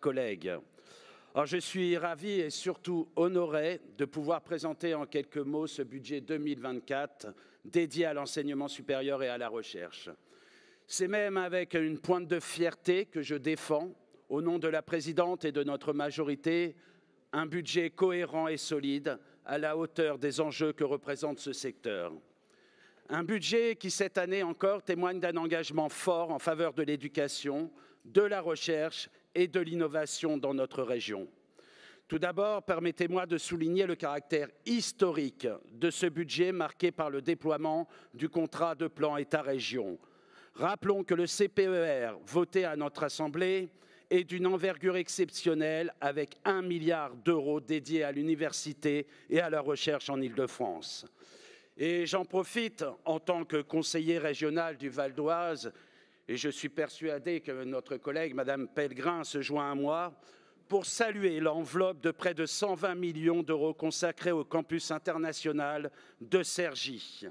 collègues, Alors, je suis ravi et surtout honoré de pouvoir présenter en quelques mots ce budget 2024 dédié à l'enseignement supérieur et à la recherche. C'est même avec une pointe de fierté que je défends, au nom de la présidente et de notre majorité, un budget cohérent et solide à la hauteur des enjeux que représente ce secteur. Un budget qui, cette année encore, témoigne d'un engagement fort en faveur de l'éducation, de la recherche et de l'innovation dans notre région. Tout d'abord, permettez-moi de souligner le caractère historique de ce budget marqué par le déploiement du contrat de plan État-région. Rappelons que le CPER, voté à notre Assemblée, est d'une envergure exceptionnelle avec un milliard d'euros dédiés à l'université et à la recherche en Île-de-France. Et j'en profite, en tant que conseiller régional du Val d'Oise et je suis persuadé que notre collègue, Mme Pellegrin, se joint à moi pour saluer l'enveloppe de près de 120 millions d'euros consacrée au campus international de Cergy.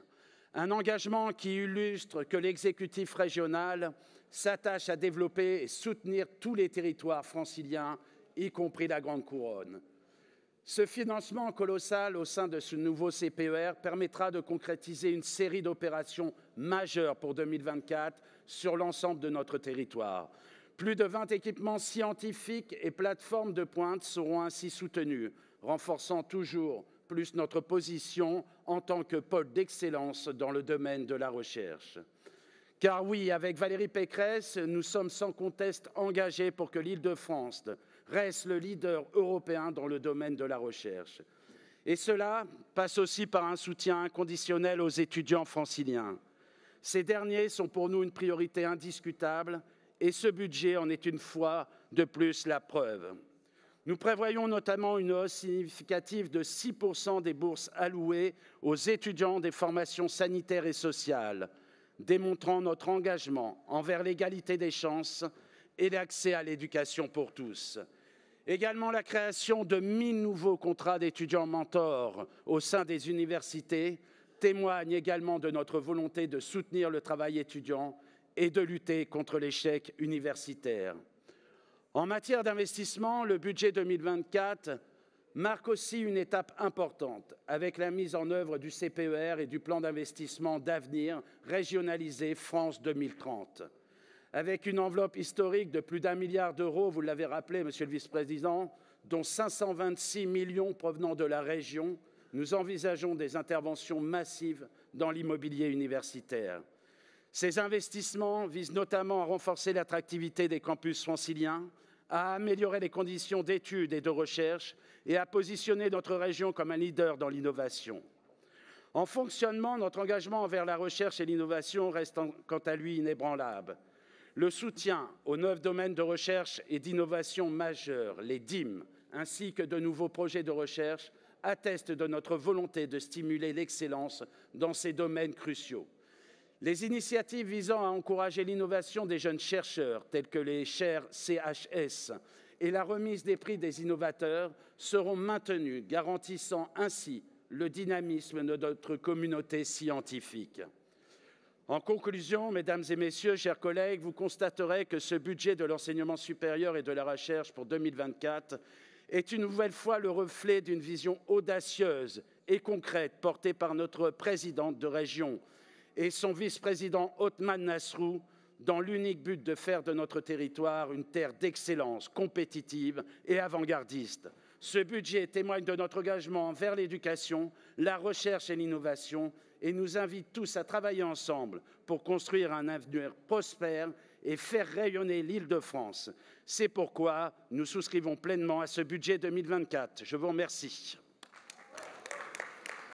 Un engagement qui illustre que l'exécutif régional s'attache à développer et soutenir tous les territoires franciliens, y compris la Grande Couronne. Ce financement colossal au sein de ce nouveau CPER permettra de concrétiser une série d'opérations majeures pour 2024 sur l'ensemble de notre territoire. Plus de 20 équipements scientifiques et plateformes de pointe seront ainsi soutenus, renforçant toujours plus notre position en tant que pôle d'excellence dans le domaine de la recherche. Car oui, avec Valérie Pécresse, nous sommes sans conteste engagés pour que l'Île-de-France reste le leader européen dans le domaine de la recherche. Et cela passe aussi par un soutien inconditionnel aux étudiants franciliens. Ces derniers sont pour nous une priorité indiscutable et ce budget en est une fois de plus la preuve. Nous prévoyons notamment une hausse significative de 6% des bourses allouées aux étudiants des formations sanitaires et sociales, démontrant notre engagement envers l'égalité des chances et l'accès à l'éducation pour tous. Également la création de 1000 nouveaux contrats d'étudiants mentors au sein des universités, témoigne également de notre volonté de soutenir le travail étudiant et de lutter contre l'échec universitaire. En matière d'investissement, le budget 2024 marque aussi une étape importante avec la mise en œuvre du CPER et du plan d'investissement d'avenir régionalisé France 2030. Avec une enveloppe historique de plus d'un milliard d'euros, vous l'avez rappelé, Monsieur le Vice-président, dont 526 millions provenant de la région, nous envisageons des interventions massives dans l'immobilier universitaire. Ces investissements visent notamment à renforcer l'attractivité des campus franciliens, à améliorer les conditions d'études et de recherche et à positionner notre région comme un leader dans l'innovation. En fonctionnement, notre engagement envers la recherche et l'innovation reste quant à lui inébranlable. Le soutien aux neuf domaines de recherche et d'innovation majeurs, les DIM, ainsi que de nouveaux projets de recherche, attestent de notre volonté de stimuler l'excellence dans ces domaines cruciaux. Les initiatives visant à encourager l'innovation des jeunes chercheurs, telles que les chers CHS, et la remise des prix des innovateurs seront maintenues, garantissant ainsi le dynamisme de notre communauté scientifique. En conclusion, mesdames et messieurs, chers collègues, vous constaterez que ce budget de l'enseignement supérieur et de la recherche pour 2024 est une nouvelle fois le reflet d'une vision audacieuse et concrète portée par notre présidente de région et son vice-président Othman Nasrou dans l'unique but de faire de notre territoire une terre d'excellence compétitive et avant-gardiste. Ce budget témoigne de notre engagement envers l'éducation, la recherche et l'innovation et nous invite tous à travailler ensemble pour construire un avenir prospère et faire rayonner l'Île-de-France. C'est pourquoi nous souscrivons pleinement à ce budget 2024. Je vous remercie.